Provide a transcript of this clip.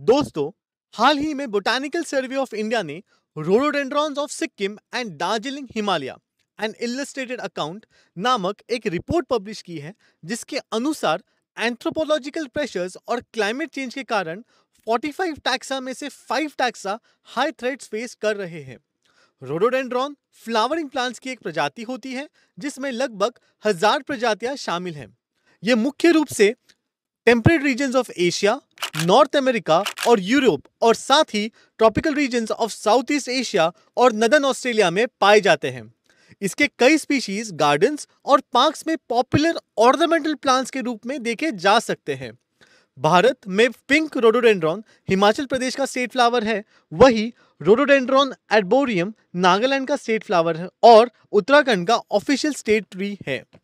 दोस्तों हाल ही में बोटानिकल सर्वे ऑफ इंडिया ने rhododendrons of Sikkim and Darjeeling Himalaya and illustrated account नामक एक रिपोर्ट पब्लिश की है जिसके अनुसार एंथ्रोपोलॉजिकल प्रेशर्स और क्लाइमेट चेंज के कारण 45 टैक्सा में से 5 टैक्सा हाई थ्रेट्स फेस कर रहे हैं रोडोडेंड्रॉन फ्लावरिंग प्लांट्स की एक प्रजाति होती है जिसमें लगभग हजार प्रजातियां शामिल हैं ये मुख्य रूप से temperate region of Asia North America और यूरोप और साथ ही tropical region of South East Asia और नदन ऑस्ट्रेलिया में पाए जाते हैं इसके कई स्पीशीज गार्डन्स और पार्क्स में पॉपुलर ऑर्नामेंटल प्लांट्स के रूप में देखे जा सकते हैं भारत में पिंक रोडोडेंड्रॉन हिमाचल प्रदेश का स्टेट फ्लावर है वही रोडोडेंड्रॉन एडबोरियम नागालैंड का स्टेट फ्लावर है और उत्तराखंड का ऑफिशियल स्टेट ट्री है